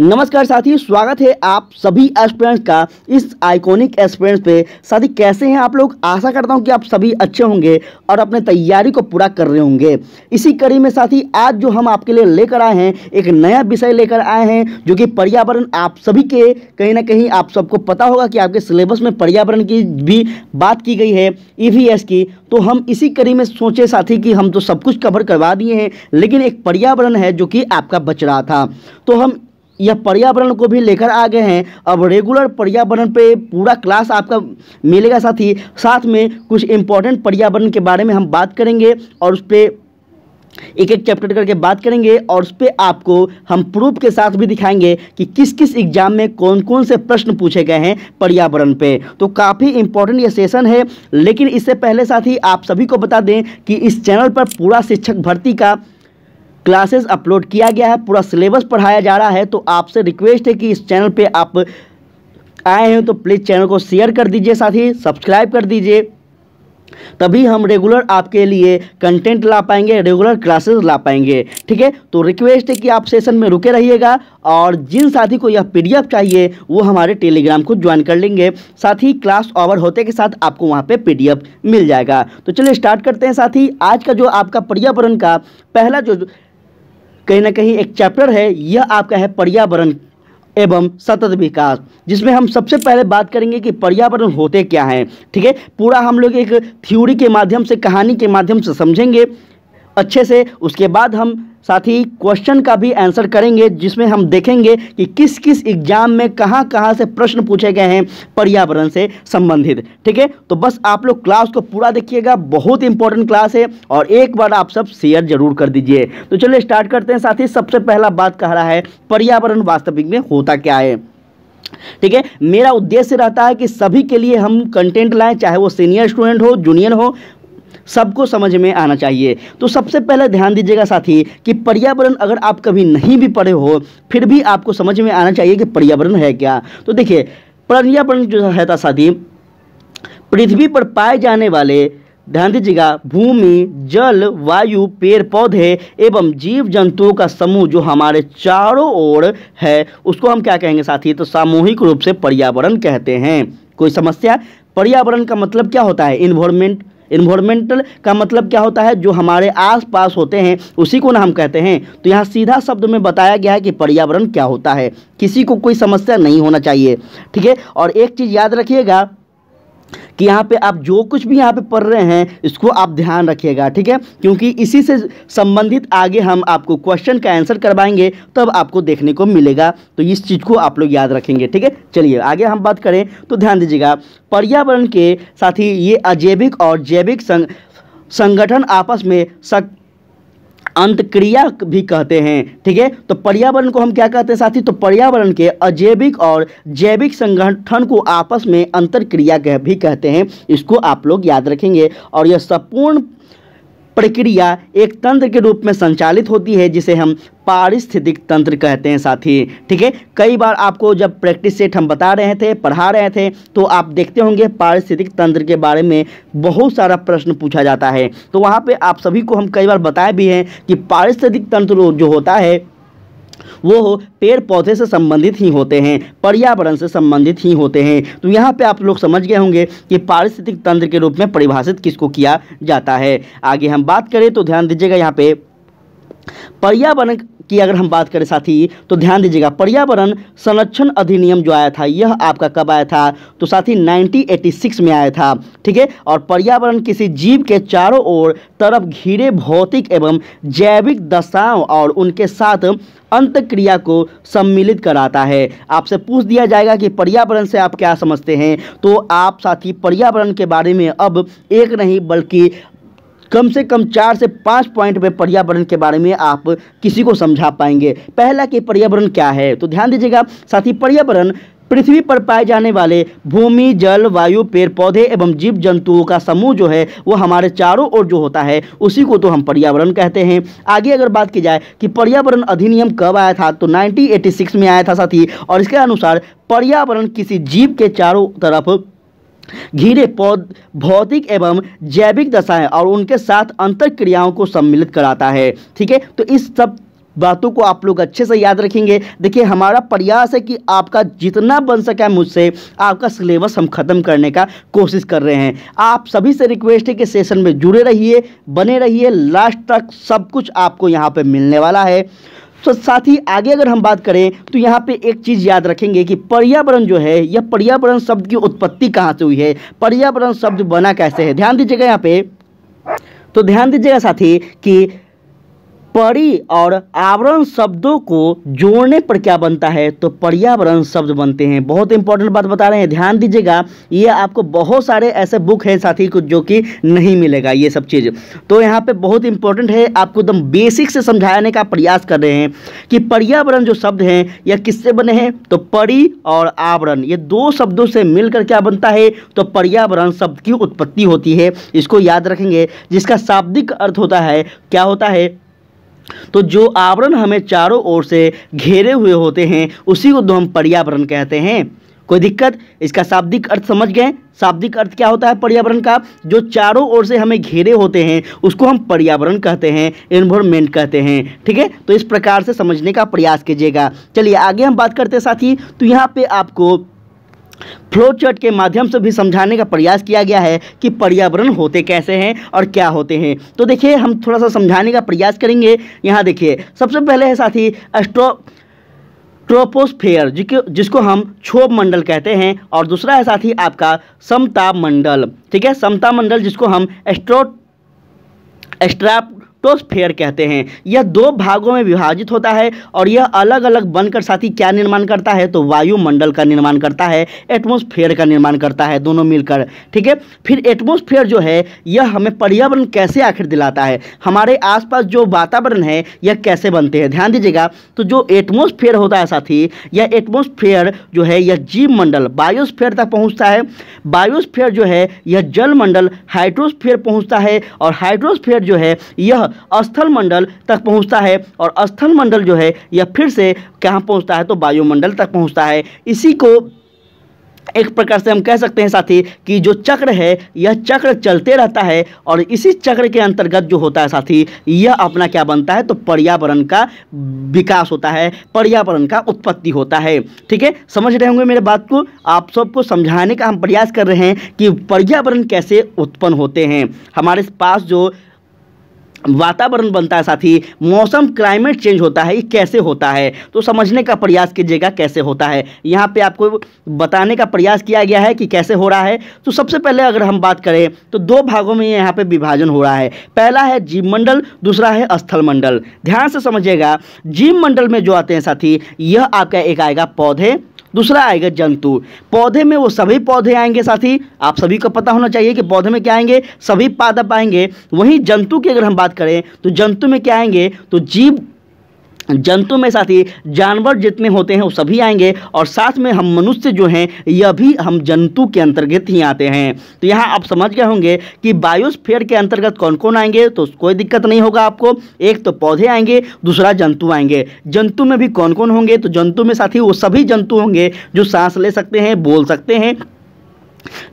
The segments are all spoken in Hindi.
नमस्कार साथी स्वागत है आप सभी एस्पिरेंट्स का इस आइकॉनिक एस्पिरेंट्स पे साथी कैसे हैं आप लोग आशा करता हूं कि आप सभी अच्छे होंगे और अपने तैयारी को पूरा कर रहे होंगे इसी कड़ी में साथी आज जो हम आपके लिए लेकर आए हैं एक नया विषय लेकर आए हैं जो कि पर्यावरण आप सभी के कहीं ना कहीं आप सबको पता होगा कि आपके सिलेबस में पर्यावरण की भी बात की गई है ई e की तो हम इसी कड़ी में सोचे साथी कि हम तो सब कुछ कवर करवा दिए हैं लेकिन एक पर्यावरण है जो कि आपका बच रहा था तो हम यह पर्यावरण को भी लेकर आ गए हैं अब रेगुलर पर्यावरण पे पूरा क्लास आपका मिलेगा साथ ही साथ में कुछ इम्पोर्टेंट पर्यावरण के बारे में हम बात करेंगे और उस पर एक एक चैप्टर करके बात करेंगे और उस पर आपको हम प्रूफ के साथ भी दिखाएंगे कि किस किस एग्जाम में कौन कौन से प्रश्न पूछे गए हैं पर्यावरण पे तो काफ़ी इंपॉर्टेंट ये सेशन है लेकिन इससे पहले साथ ही आप सभी को बता दें कि इस चैनल पर पूरा शिक्षक भर्ती का क्लासेस अपलोड किया गया है पूरा सिलेबस पढ़ाया जा रहा है तो आपसे रिक्वेस्ट है कि इस चैनल पे आप आए हैं तो प्लीज़ चैनल को शेयर कर दीजिए साथ ही सब्सक्राइब कर दीजिए तभी हम रेगुलर आपके लिए कंटेंट ला पाएंगे रेगुलर क्लासेस ला पाएंगे ठीक है तो रिक्वेस्ट है कि आप सेशन में रुके रहिएगा और जिन साथी को यह पीडीएफ चाहिए वो हमारे टेलीग्राम को ज्वाइन कर लेंगे साथ ही क्लास ओवर होते के साथ आपको वहाँ पे पीडीएफ मिल जाएगा तो चलिए स्टार्ट करते हैं साथ ही आज का जो आपका पर्यावरण का पहला जो कहीं ना कहीं एक चैप्टर है यह आपका है पर्यावरण एवं सतत विकास जिसमें हम सबसे पहले बात करेंगे कि पर्यावरण होते क्या हैं ठीक है पूरा हम लोग एक थ्योरी के माध्यम से कहानी के माध्यम से समझेंगे अच्छे से उसके बाद हम साथ ही क्वेश्चन का भी आंसर करेंगे जिसमें हम देखेंगे कि किस किस एग्जाम में कहां कहां से प्रश्न पूछे गए हैं पर्यावरण से संबंधित ठीक है तो बस आप लोग क्लास को पूरा देखिएगा बहुत इंपॉर्टेंट क्लास है और एक बार आप सब शेयर जरूर कर दीजिए तो चलिए स्टार्ट करते हैं साथ ही सबसे पहला बात कह रहा है पर्यावरण वास्तविक में होता क्या है ठीक है मेरा उद्देश्य रहता है कि सभी के लिए हम कंटेंट लाएं चाहे वो सीनियर स्टूडेंट हो जूनियर हो सबको समझ में आना चाहिए तो सबसे पहले ध्यान दीजिएगा साथी कि पर्यावरण अगर आप कभी नहीं भी पढ़े हो फिर भी आपको समझ में आना चाहिए कि पर्यावरण है क्या तो देखिए पर्यावरण जो है था साथी पृथ्वी पर पाए जाने वाले ध्यान दीजिएगा भूमि जल वायु पेड़ पौधे एवं जीव जंतुओं का समूह जो हमारे चारों ओर है उसको हम क्या कहेंगे साथी तो सामूहिक रूप से पर्यावरण कहते हैं कोई समस्या पर्यावरण का मतलब क्या होता है इन्वायरमेंट इन्वायरमेंटल का मतलब क्या होता है जो हमारे आसपास होते हैं उसी को ना हम कहते हैं तो यहाँ सीधा शब्द में बताया गया है कि पर्यावरण क्या होता है किसी को कोई समस्या नहीं होना चाहिए ठीक है और एक चीज़ याद रखिएगा कि यहाँ पे आप जो कुछ भी यहाँ पे पढ़ रहे हैं इसको आप ध्यान रखिएगा ठीक है क्योंकि इसी से संबंधित आगे हम आपको क्वेश्चन का आंसर करवाएंगे तब आपको देखने को मिलेगा तो इस चीज़ को आप लोग याद रखेंगे ठीक है चलिए आगे हम बात करें तो ध्यान दीजिएगा पर्यावरण के साथ ही ये अजैविक और जैविक संग, संगठन आपस में सक, अंतक्रिया भी कहते हैं ठीक है तो पर्यावरण को हम क्या कहते हैं साथी तो पर्यावरण के अजैविक और जैविक संगठन को आपस में अंतर क्रिया भी कहते हैं इसको आप लोग याद रखेंगे और यह संपूर्ण प्रक्रिया एक तंत्र के रूप में संचालित होती है जिसे हम पारिस्थितिक तंत्र कहते हैं साथी ठीक है कई बार आपको जब प्रैक्टिस सेट हम बता रहे थे पढ़ा रहे थे तो आप देखते होंगे पारिस्थितिक तंत्र के बारे में बहुत सारा प्रश्न पूछा जाता है तो वहाँ पे आप सभी को हम कई बार बताए भी हैं कि पारिस्थितिक तंत्र जो होता है वो पेड़ पौधे से संबंधित ही होते हैं पर्यावरण से संबंधित ही होते हैं तो यहाँ पे आप लोग समझ गए होंगे कि पारिस्थितिक तंत्र के रूप में परिभाषित किसको किया जाता है आगे हम बात करें तो ध्यान दीजिएगा यहाँ पे पर्यावरण की अगर हम बात करें साथी तो ध्यान दीजिएगा पर्यावरण संरक्षण अधिनियम जो आया था यह आपका कब आया था तो साथी 1986 में आया था ठीक है और पर्यावरण किसी जीव के चारों ओर तरफ घिरे भौतिक एवं जैविक दशाओं और उनके साथ अंतक्रिया को सम्मिलित कराता है आपसे पूछ दिया जाएगा कि पर्यावरण से आप क्या समझते हैं तो आप साथी पर्यावरण के बारे में अब एक नहीं बल्कि कम से कम चार से पाँच पॉइंट में पर्यावरण के बारे में आप किसी को समझा पाएंगे पहला कि पर्यावरण क्या है तो ध्यान दीजिएगा साथ ही पर्यावरण पृथ्वी पर पाए जाने वाले भूमि जल वायु पेड़ पौधे एवं जीव जंतुओं का समूह जो है वो हमारे चारों ओर जो होता है उसी को तो हम पर्यावरण कहते हैं आगे अगर बात की जाए कि पर्यावरण अधिनियम कब आया था तो 1986 में आया था साथ ही और इसके अनुसार पर्यावरण किसी जीव के चारों तरफ घिरे पौध भौतिक एवं जैविक दशाएं और उनके साथ अंतर क्रियाओं को सम्मिलित कराता है ठीक है तो इस सब बातों को आप लोग अच्छे से याद रखेंगे देखिए हमारा प्रयास है कि आपका जितना बन सके मुझसे आपका सिलेबस हम ख़त्म करने का कोशिश कर रहे हैं आप सभी से रिक्वेस्ट है कि सेशन में जुड़े रहिए बने रहिए लास्ट तक सब कुछ आपको यहाँ पर मिलने वाला है तो साथ ही आगे अगर हम बात करें तो यहाँ पे एक चीज़ याद रखेंगे कि पर्यावरण जो है यह पर्यावरण शब्द की उत्पत्ति कहाँ से हुई है पर्यावरण शब्द बना कैसे है ध्यान दीजिएगा यहाँ पे तो ध्यान दीजिएगा साथी कि परी और आवरण शब्दों को जोड़ने पर क्या बनता है तो पर्यावरण शब्द बनते हैं बहुत इंपॉर्टेंट बात बता रहे हैं ध्यान दीजिएगा ये आपको बहुत सारे ऐसे बुक हैं साथी को जो कि नहीं मिलेगा ये सब चीज़ तो यहाँ पे बहुत इंपॉर्टेंट है आपको एकदम बेसिक से समझाने का प्रयास कर रहे हैं कि पर्यावरण जो शब्द हैं यह किससे बने हैं तो परी और आवरण ये दो शब्दों से मिलकर क्या बनता है तो पर्यावरण शब्द की उत्पत्ति होती है इसको याद रखेंगे जिसका शाब्दिक अर्थ होता है क्या होता है तो जो आवरण हमें चारों ओर से घेरे हुए होते हैं उसी को तो हम पर्यावरण कहते हैं कोई दिक्कत इसका शाब्दिक अर्थ समझ गए शाब्दिक अर्थ क्या होता है पर्यावरण का जो चारों ओर से हमें घेरे होते हैं उसको हम पर्यावरण कहते हैं एनवायरमेंट कहते हैं ठीक है तो इस प्रकार से समझने का प्रयास कीजिएगा चलिए आगे हम बात करते हैं साथी तो यहाँ पे आपको फ्लो चार्ट के माध्यम से भी समझाने का प्रयास किया गया है कि पर्यावरण होते कैसे हैं और क्या होते हैं तो देखिए हम थोड़ा सा समझाने का प्रयास करेंगे यहाँ देखिए सबसे पहले है साथी अस्ट्रो ट्रोपोस्फेयर जिसको हम क्षोभ मंडल कहते हैं और दूसरा है साथी आपका समता मंडल ठीक है समता मंडल जिसको हम एस्ट्रो एस्ट्राप ऑक्टोस्फेयर तो कहते हैं यह दो भागों में विभाजित होता है और यह अलग अलग बनकर साथ ही क्या निर्माण करता है तो वायुमंडल का निर्माण करता है एटमोस्फेयर का निर्माण करता है दोनों मिलकर ठीक है फिर एटमोस्फेयर जो है यह हमें पर्यावरण कैसे आखिर दिलाता है हमारे आसपास जो वातावरण है यह कैसे बनते हैं ध्यान दीजिएगा तो जो एटमोस्फेयर होता है साथी यह एटमोस्फेयर जो है यह जीव मंडल बायोस्फेयर तक पहुँचता है बायोस्फेयर जो है यह जल मंडल हाइड्रोस्फेयर पहुँचता है और हाइड्रोस्फेयर जो है यह स्थल मंडल तक पहुंचता है और स्थल मंडल जो है यह फिर से कहाँ पहुंचता है तो वायुमंडल तक पहुंचता है इसी को एक प्रकार से हम कह सकते हैं साथी कि जो चक्र है यह चक्र चलते रहता है और इसी चक्र के अंतर्गत जो होता है साथी यह अपना क्या बनता है तो पर्यावरण का विकास होता है पर्यावरण का उत्पत्ति होता है ठीक है समझ रहे होंगे मेरे बात को आप सबको समझाने का हम प्रयास कर रहे हैं कि पर्यावरण कैसे उत्पन्न होते हैं हमारे पास जो वातावरण बनता है साथ ही मौसम क्लाइमेट चेंज होता है ये कैसे होता है तो समझने का प्रयास कीजिएगा कैसे होता है यहाँ पे आपको बताने का प्रयास किया गया है कि कैसे हो रहा है तो सबसे पहले अगर हम बात करें तो दो भागों में यहाँ पे विभाजन हो रहा है पहला है जीव मंडल दूसरा है स्थल मंडल ध्यान से समझिएगा जीव मंडल में जो आते हैं साथी यह आपका एक आएगा पौधे दूसरा आएगा जंतु पौधे में वो सभी पौधे आएंगे साथी आप सभी को पता होना चाहिए कि पौधे में क्या आएंगे सभी पादप आएंगे वहीं जंतु की अगर हम बात करें तो जंतु में क्या आएंगे तो जीव जंतु में साथ ही जानवर जितने होते हैं वो सभी आएंगे और साथ में हम मनुष्य जो हैं यह भी हम जंतु के अंतर्गत ही आते हैं तो यहाँ आप समझ गए होंगे कि बायोस्फेयर के अंतर्गत कौन कौन आएंगे तो कोई दिक्कत नहीं होगा आपको एक तो पौधे आएंगे दूसरा जंतु आएंगे जंतु में भी कौन कौन होंगे तो जंतु में साथ ही वो सभी जंतु होंगे जो सांस ले सकते हैं बोल सकते हैं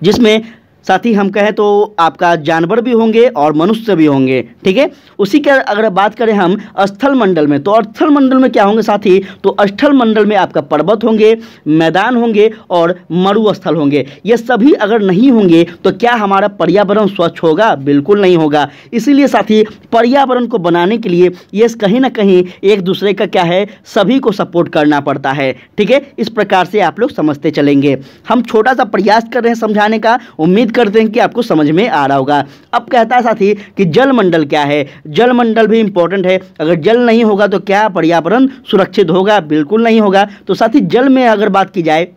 जिसमें साथ ही हम कहें तो आपका जानवर भी होंगे और मनुष्य भी होंगे ठीक है उसी के अगर बात करें हम स्थल मंडल में तो स्थल मंडल में क्या होंगे साथ ही तो स्थल मंडल में आपका पर्वत होंगे मैदान होंगे और मरुस्थल होंगे ये सभी अगर नहीं होंगे तो क्या हमारा पर्यावरण स्वच्छ होगा बिल्कुल नहीं होगा इसीलिए साथी पर्यावरण को बनाने के लिए ये कहीं ना कहीं एक दूसरे का क्या है सभी को सपोर्ट करना पड़ता है ठीक है इस प्रकार से आप लोग समझते चलेंगे हम छोटा सा प्रयास कर रहे हैं समझाने का उम्मीद करते हैं कि आपको समझ में आ रहा होगा अब कहता है साथी कि जलमंडल क्या है जलमंडल भी इंपॉर्टेंट है अगर जल नहीं होगा तो क्या पर्यावरण सुरक्षित होगा बिल्कुल नहीं होगा तो साथी जल में अगर बात की जाए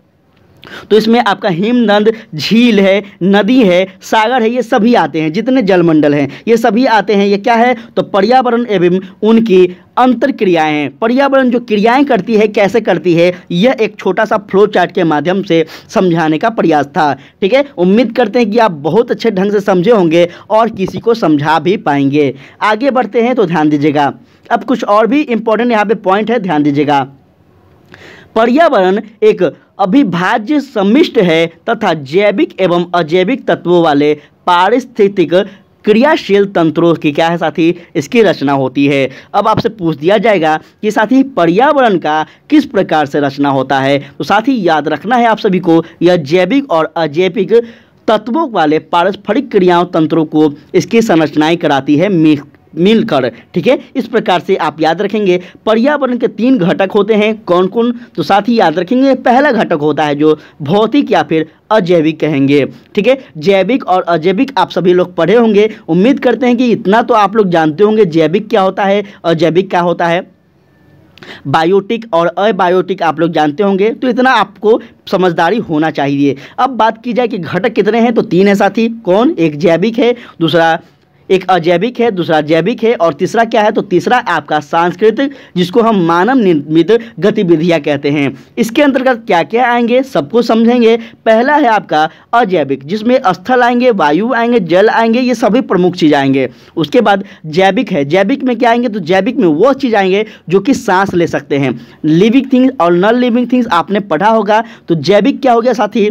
तो इसमें आपका हिमनंद झील है नदी है सागर है ये सभी आते हैं जितने जलमंडल हैं ये सभी आते हैं ये क्या है तो पर्यावरण एवं उनकी अंतर क्रियाएं हैं पर्यावरण जो क्रियाएं करती है कैसे करती है यह एक छोटा सा फ्लो चार्ट के माध्यम से समझाने का प्रयास था ठीक है उम्मीद करते हैं कि आप बहुत अच्छे ढंग से समझे होंगे और किसी को समझा भी पाएंगे आगे बढ़ते हैं तो ध्यान दीजिएगा अब कुछ और भी इंपॉर्टेंट यहाँ पे पॉइंट है ध्यान दीजिएगा पर्यावरण एक अभिभाज्य समिष्ट है तथा जैविक एवं अजैविक तत्वों वाले पारिस्थितिक क्रियाशील तंत्रों की क्या है साथी इसकी रचना होती है अब आपसे पूछ दिया जाएगा कि साथी पर्यावरण का किस प्रकार से रचना होता है तो साथी याद रखना है आप सभी को यह जैविक और अजैविक तत्वों वाले पारस्परिक क्रियाओं तंत्रों को इसकी संरचनाएं कराती है मिक्स मिलकर ठीक है इस प्रकार से आप याद रखेंगे पर्यावरण के तीन घटक होते हैं कौन कौन तो साथ ही याद रखेंगे पहला घटक होता है जो भौतिक या फिर अजैविक कहेंगे ठीक है जैविक और अजैविक आप सभी लोग पढ़े होंगे उम्मीद करते हैं कि इतना तो आप लोग जानते होंगे जैविक क्या होता है अजैविक क्या होता है बायोटिक और अबायोटिक आप लोग जानते होंगे तो इतना आपको समझदारी होना चाहिए अब बात की जाए कि घटक कितने हैं तो तीन है साथी कौन एक जैविक है दूसरा एक अजैविक है दूसरा जैविक है और तीसरा क्या है तो तीसरा आपका सांस्कृतिक जिसको हम मानव निर्मित गतिविधियाँ कहते हैं इसके अंतर्गत क्या क्या आएंगे सबको समझेंगे पहला है आपका अजैविक जिसमें स्थल आएंगे वायु आएंगे जल आएंगे ये सभी प्रमुख चीज़ आएंगे उसके बाद जैविक है जैविक में क्या आएंगे तो जैविक में वो चीज़ आएंगे जो कि सांस ले सकते हैं लिविंग थिंग्स और नॉन लिविंग थिंग्स आपने पढ़ा होगा तो जैविक क्या हो गया साथी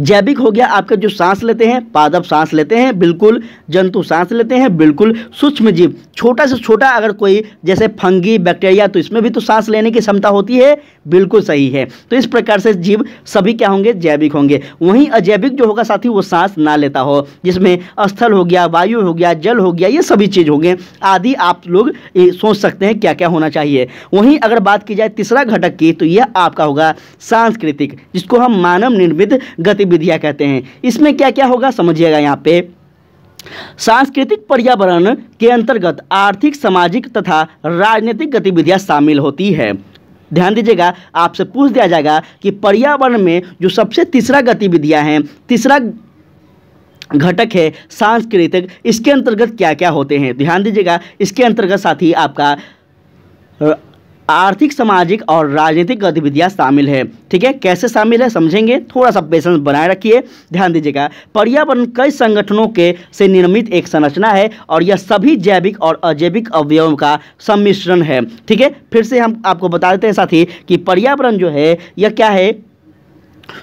जैविक हो गया आपका जो सांस लेते हैं पादप सांस लेते हैं बिल्कुल जंतु सांस लेते हैं बिल्कुल सूक्ष्म जीव छोटा से छोटा अगर कोई जैसे फंगी बैक्टीरिया तो इसमें भी तो सांस लेने की क्षमता होती है बिल्कुल सही है तो इस प्रकार से जीव सभी क्या होंगे जैविक होंगे वहीं अजैविक जो होगा साथ वो सांस ना लेता हो जिसमें स्थल हो गया वायु हो गया जल हो गया ये सभी चीज़ होंगे आदि आप लोग सोच सकते हैं क्या क्या होना चाहिए वहीं अगर बात की जाए तीसरा घटक की तो यह आपका होगा सांस्कृतिक जिसको हम मानव निर्मित गतिविधियाँ कहते हैं इसमें क्या क्या होगा समझिएगा यहाँ पे सांस्कृतिक पर्यावरण के अंतर्गत आर्थिक सामाजिक तथा राजनीतिक गतिविधियां शामिल होती है ध्यान दीजिएगा आपसे पूछ दिया जाएगा कि पर्यावरण में जो सबसे तीसरा गतिविधियां हैं तीसरा घटक है सांस्कृतिक इसके अंतर्गत क्या क्या होते हैं ध्यान दीजिएगा इसके अंतर्गत साथ ही आपका आर्थिक सामाजिक और राजनीतिक गतिविधियां शामिल है ठीक है कैसे शामिल है समझेंगे थोड़ा सा पेशेंस बनाए रखिए ध्यान दीजिएगा पर्यावरण कई संगठनों के से निर्मित एक संरचना है और यह सभी जैविक और अजैविक अवयवों का सम्मिश्रण है ठीक है फिर से हम आपको बता देते हैं साथी कि पर्यावरण जो है यह क्या है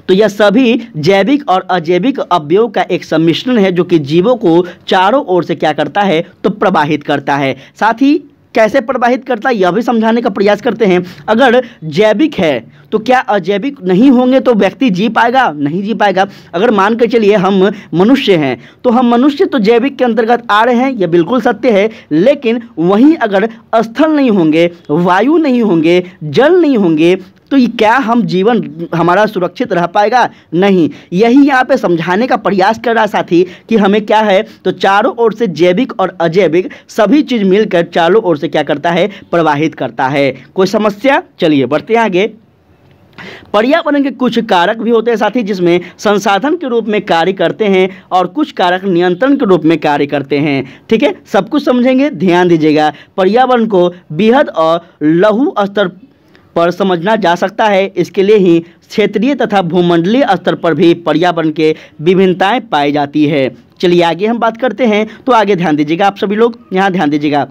तो यह सभी जैविक और अजैविक अवयव का एक सम्मिश्रण है जो कि जीवों को चारों ओर से क्या करता है तो प्रवाहित करता है साथ ही कैसे प्रवाहित करता है यह भी समझाने का प्रयास करते हैं अगर जैविक है तो क्या अजैविक नहीं होंगे तो व्यक्ति जी पाएगा नहीं जी पाएगा अगर मान कर चलिए हम मनुष्य हैं तो हम मनुष्य तो जैविक के अंतर्गत आ रहे हैं यह बिल्कुल सत्य है लेकिन वहीं अगर स्थल नहीं होंगे वायु नहीं होंगे जल नहीं होंगे तो ये क्या हम जीवन हमारा सुरक्षित रह पाएगा नहीं यही यहाँ पे समझाने का प्रयास कर रहा साथी कि हमें क्या है तो चारों ओर से जैविक और अजैविक सभी चीज़ मिलकर चारों ओर से क्या करता है प्रवाहित करता है कोई समस्या चलिए बढ़ते आगे पर्यावरण के कुछ कारक भी होते हैं साथी जिसमें संसाधन के रूप में कार्य करते हैं और कुछ कारक नियंत्रण के रूप में कार्य करते हैं ठीक है सब कुछ समझेंगे ध्यान दीजिएगा पर्यावरण को बेहद और लघु स्तर पर समझना जा सकता है इसके लिए ही क्षेत्रीय तथा भूमंडलीय स्तर पर भी पर्यावरण के विभिन्नताएं पाई जाती है चलिए आगे हम बात करते हैं तो आगे ध्यान दीजिएगा आप सभी लोग यहाँ ध्यान दीजिएगा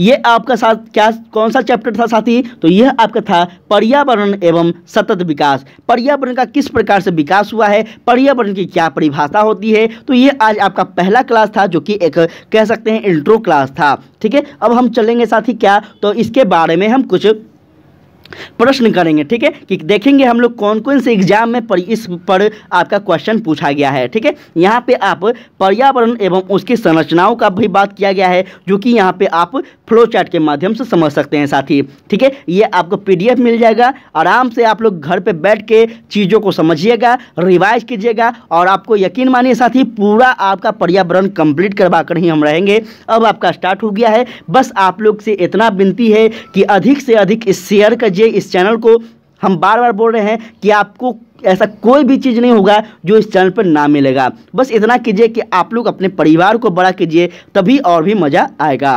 ये आपका साथ क्या कौन सा चैप्टर था साथी तो यह आपका था पर्यावरण एवं सतत विकास पर्यावरण का किस प्रकार से विकास हुआ है पर्यावरण की क्या परिभाषा होती है तो ये आज आपका पहला क्लास था जो कि एक कह सकते हैं इंट्रो क्लास था ठीक है अब हम चलेंगे साथी क्या तो इसके बारे में हम कुछ प्रश्न करेंगे ठीक है कि देखेंगे हम लोग कौन कौन से एग्जाम में पर इस पर आपका क्वेश्चन पूछा गया है ठीक है यहाँ पे आप पर्यावरण एवं उसकी संरचनाओं का भी बात किया गया है जो कि यहाँ पे आप फ्लो चार्ट के माध्यम से समझ सकते हैं साथी ठीक है ये आपको पीडीएफ मिल जाएगा आराम से आप लोग घर पर बैठ के चीज़ों को समझिएगा रिवाइज कीजिएगा और आपको यकीन मानिए साथी पूरा आपका पर्यावरण कंप्लीट करवा कर ही हम रहेंगे अब आपका स्टार्ट हो गया है बस आप लोग से इतना विनती है कि अधिक से अधिक शेयर कर कीजिए इस चैनल को हम बार बार बोल रहे हैं कि आपको ऐसा कोई भी चीज़ नहीं होगा जो इस चैनल पर ना मिलेगा बस इतना कीजिए कि आप लोग अपने परिवार को बड़ा कीजिए तभी और भी मज़ा आएगा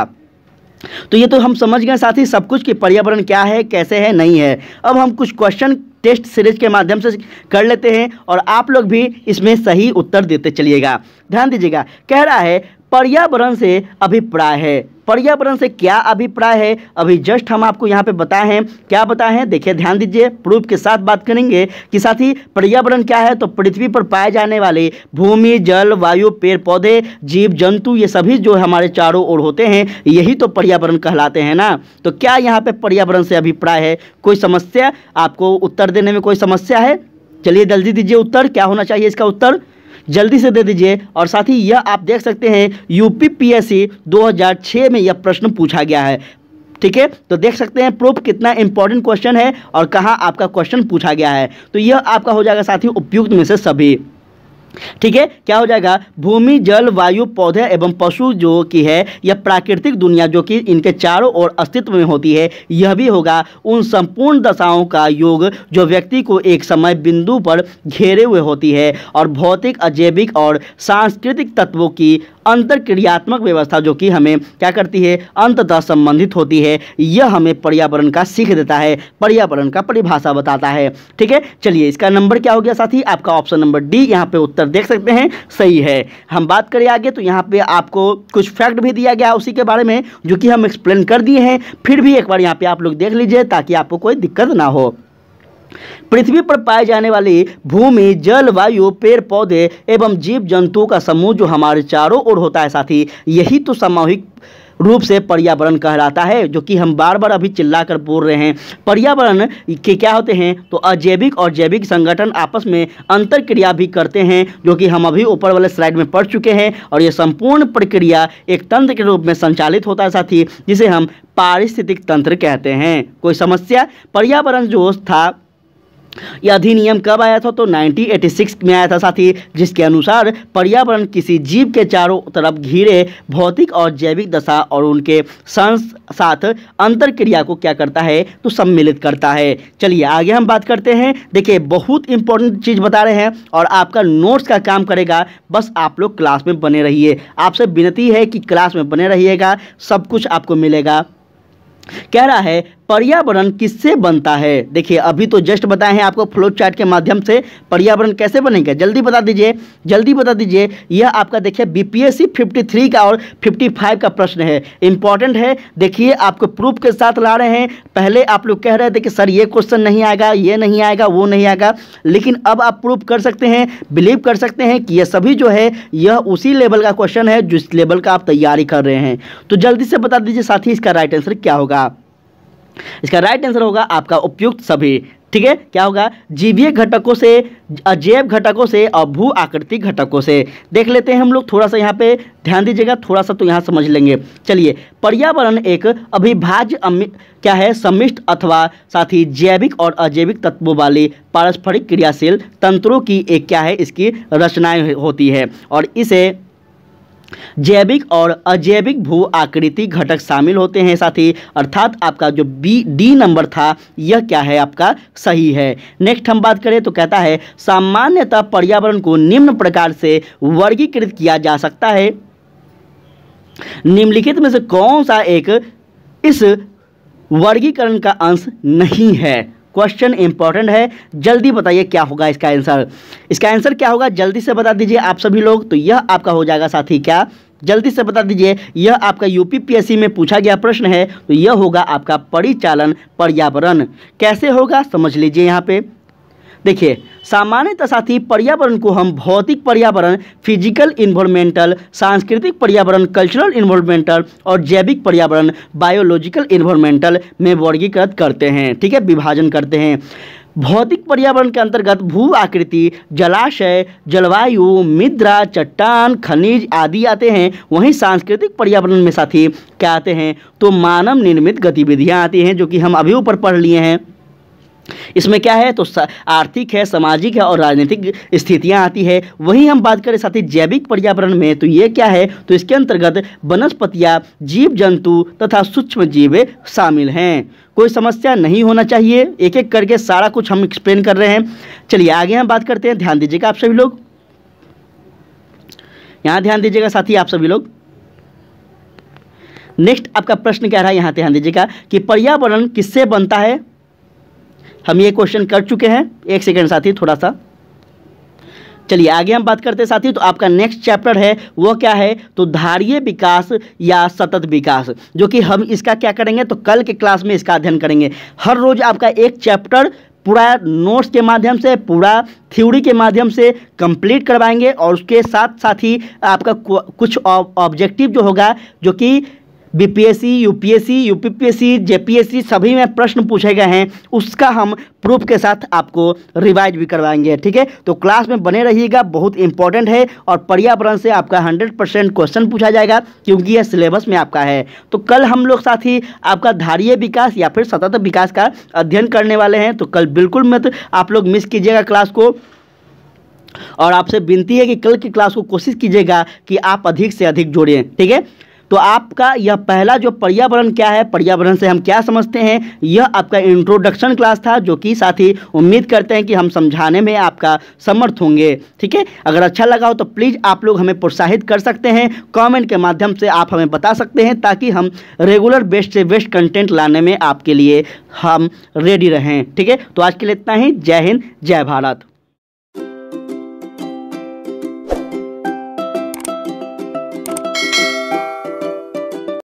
तो ये तो हम समझ गए साथ ही सब कुछ कि पर्यावरण क्या है कैसे है नहीं है अब हम कुछ क्वेश्चन टेस्ट सीरीज के माध्यम से कर लेते हैं और आप लोग भी इसमें सही उत्तर देते चलिएगा ध्यान दीजिएगा कह रहा है पर्यावरण से अभिप्राय है पर्यावरण से क्या अभिप्राय है अभी जस्ट हम आपको यहाँ पे बताए हैं क्या बताए हैं देखिए ध्यान दीजिए प्रूफ के साथ बात करेंगे कि साथ ही पर्यावरण क्या है तो पृथ्वी पर पाए जाने वाले भूमि जल वायु पेड़ पौधे जीव जंतु ये सभी जो हमारे चारों ओर होते हैं यही तो पर्यावरण कहलाते हैं ना तो क्या यहाँ पे पर्यावरण से अभिप्राय है कोई समस्या आपको उत्तर देने में कोई समस्या है चलिए जल्दी दीजिए उत्तर क्या होना चाहिए इसका उत्तर जल्दी से दे दीजिए और साथ ही यह आप देख सकते हैं यूपीपीएससी 2006 में यह प्रश्न पूछा गया है ठीक है तो देख सकते हैं प्रूफ कितना इंपॉर्टेंट क्वेश्चन है और कहाँ आपका क्वेश्चन पूछा गया है तो यह आपका हो जाएगा साथ ही उपयुक्त में से सभी ठीक है क्या हो जाएगा भूमि जल वायु पौधे एवं पशु जो कि है यह प्राकृतिक दुनिया जो कि इनके चारों ओर अस्तित्व में होती है यह भी होगा उन संपूर्ण दशाओं का योग जो व्यक्ति को एक समय बिंदु पर घेरे हुए होती है और भौतिक अजैविक और सांस्कृतिक तत्वों की अंतर क्रियात्मक व्यवस्था जो कि हमें क्या करती है अंततः संबंधित होती है यह हमें पर्यावरण का सीख देता है पर्यावरण का परिभाषा बताता है ठीक है चलिए इसका नंबर क्या हो गया साथी आपका ऑप्शन नंबर डी यहाँ पे उत्तर देख सकते हैं सही है हम बात करें आगे तो यहाँ पे आपको कुछ फैक्ट भी दिया गया उसी के बारे में जो कि हम एक्सप्लेन कर दिए हैं फिर भी एक बार यहाँ पे आप लोग देख लीजिए ताकि आपको कोई दिक्कत ना हो पृथ्वी पर पाए जाने वाली भूमि जल वायु पेड़ पौधे एवं जीव जंतुओं का समूह जो हमारे चारों ओर होता है साथी यही तो सामूहिक रूप से पर्यावरण कहलाता है जो कि हम बार बार अभी चिल्ला कर बोल रहे हैं पर्यावरण के क्या होते हैं तो अजैविक और जैविक संगठन आपस में अंतर क्रिया भी करते हैं जो कि हम अभी ऊपर वाले स्लाइड में पढ़ चुके हैं और ये संपूर्ण प्रक्रिया एक तंत्र के रूप में संचालित होता है साथ ही जिसे हम पारिस्थितिक तंत्र कहते हैं कोई समस्या पर्यावरण जो था यह अधिनियम कब आया था तो 1986 में आया था साथी जिसके अनुसार पर्यावरण किसी जीव के चारों तरफ घिरे भौतिक और जैविक दशा और उनके साथ अंतर क्रिया को क्या करता है तो सम्मिलित करता है चलिए आगे हम बात करते हैं देखिए बहुत इंपॉर्टेंट चीज़ बता रहे हैं और आपका नोट्स का काम करेगा बस आप लोग क्लास में बने रहिए आपसे विनती है कि क्लास में बने रहिएगा सब कुछ आपको मिलेगा कह रहा है पर्यावरण किससे बनता है देखिए अभी तो जस्ट बताए हैं आपको फ्लो चार्ट के माध्यम से पर्यावरण कैसे बनेगा जल्दी बता दीजिए जल्दी बता दीजिए यह आपका देखिए बीपीएससी 53 का और 55 का प्रश्न है इंपॉर्टेंट है देखिए आपको प्रूफ के साथ ला रहे हैं पहले आप लोग कह रहे थे कि सर ये क्वेश्चन नहीं आएगा ये नहीं आएगा वो नहीं आएगा लेकिन अब आप प्रूफ कर सकते हैं बिलीव कर सकते हैं कि यह सभी जो है यह उसी लेवल का क्वेश्चन है जिस लेवल का आप तैयारी कर रहे हैं तो जल्दी से बता दीजिए साथ ही इसका राइट आंसर क्या होगा इसका राइट आंसर होगा आपका उपयुक्त सभी ठीक है क्या होगा जीवीय घटकों से अजैव घटकों से और भू आकृति घटकों से देख लेते हैं हम लोग थोड़ा सा यहाँ पे ध्यान दीजिएगा थोड़ा सा तो यहाँ समझ लेंगे चलिए पर्यावरण एक अभिभाज्य क्या है समिष्ट अथवा साथ ही जैविक और अजैविक तत्वों वाली पारस्परिक क्रियाशील तंत्रों की एक क्या है इसकी रचनाएँ होती है और इसे जैविक और अजैविक भू आकृति घटक शामिल होते हैं साथ ही अर्थात आपका जो बी डी नंबर था यह क्या है आपका सही है नेक्स्ट हम बात करें तो कहता है सामान्यतः पर्यावरण को निम्न प्रकार से वर्गीकृत किया जा सकता है निम्नलिखित में से कौन सा एक इस वर्गीकरण का अंश नहीं है क्वेश्चन इंपॉर्टेंट है जल्दी बताइए क्या होगा इसका आंसर इसका आंसर क्या होगा जल्दी से बता दीजिए आप सभी लोग तो यह आपका हो जाएगा साथी क्या जल्दी से बता दीजिए यह आपका यूपीपीएससी में पूछा गया प्रश्न है तो यह होगा आपका परिचालन पर्यावरण कैसे होगा समझ लीजिए यहाँ पे देखिए सामान्य तसाथी पर्यावरण को हम भौतिक पर्यावरण फिजिकल इन्वायरमेंटल सांस्कृतिक पर्यावरण कल्चरल इन्वायरमेंटल और जैविक पर्यावरण बायोलॉजिकल इन्वायरमेंटल में वर्गीकृत करते हैं ठीक है विभाजन करते हैं भौतिक पर्यावरण के अंतर्गत भू आकृति जलाशय जलवायु मिद्रा चट्टान खनिज आदि आते हैं वहीं सांस्कृतिक पर्यावरण में साथी क्या आते हैं तो मानव निर्मित गतिविधियाँ आती हैं जो कि हम अभी ऊपर पढ़ लिए हैं इसमें क्या है तो आर्थिक है सामाजिक है और राजनीतिक स्थितियां आती है वही हम बात करें साथ ही जैविक पर्यावरण में तो ये क्या है तो इसके अंतर्गत वनस्पतियां जीव जंतु तथा सूक्ष्म जीव शामिल हैं कोई समस्या नहीं होना चाहिए एक एक करके सारा कुछ हम एक्सप्लेन कर रहे हैं चलिए आगे हम बात करते हैं ध्यान दीजिएगा आप सभी लोग यहाँ ध्यान दीजिएगा साथी आप सभी लोग नेक्स्ट आपका प्रश्न क्या रहा है यहाँ ध्यान दीजिएगा कि पर्यावरण किससे बनता है हम ये क्वेश्चन कर चुके हैं एक सेकेंड साथी थोड़ा सा चलिए आगे हम बात करते हैं साथी तो आपका नेक्स्ट चैप्टर है वो क्या है तो धारीय विकास या सतत विकास जो कि हम इसका क्या करेंगे तो कल के क्लास में इसका अध्ययन करेंगे हर रोज आपका एक चैप्टर पूरा नोट्स के माध्यम से पूरा थ्योरी के माध्यम से कंप्लीट करवाएंगे और उसके साथ साथ ही आपका कुछ ऑब्जेक्टिव जो होगा जो कि बीपीएससी यूपीएससी यूपीपीएससी जेपीएससी सभी में प्रश्न पूछे गए हैं उसका हम प्रूफ के साथ आपको रिवाइज भी करवाएंगे ठीक है तो क्लास में बने रहिएगा बहुत इंपॉर्टेंट है और पर्यावरण से आपका 100 परसेंट क्वेश्चन पूछा जाएगा क्योंकि यह सिलेबस में आपका है तो कल हम लोग साथ ही आपका धारीय विकास या फिर सतत विकास का अध्ययन करने वाले हैं तो कल बिल्कुल मत आप लोग मिस कीजिएगा क्लास को और आपसे विनती है कि कल की क्लास को कोशिश कीजिएगा कि आप अधिक से अधिक जोड़ें ठीक है तो आपका यह पहला जो पर्यावरण क्या है पर्यावरण से हम क्या समझते हैं यह आपका इंट्रोडक्शन क्लास था जो कि साथ ही उम्मीद करते हैं कि हम समझाने में आपका समर्थ होंगे ठीक है अगर अच्छा लगा हो तो प्लीज़ आप लोग हमें प्रोत्साहित कर सकते हैं कॉमेंट के माध्यम से आप हमें बता सकते हैं ताकि हम रेगुलर बेस्ट से बेस्ट कंटेंट लाने में आपके लिए हम रेडी रहें ठीक है तो आज के लिए इतना ही जय हिंद जय भारत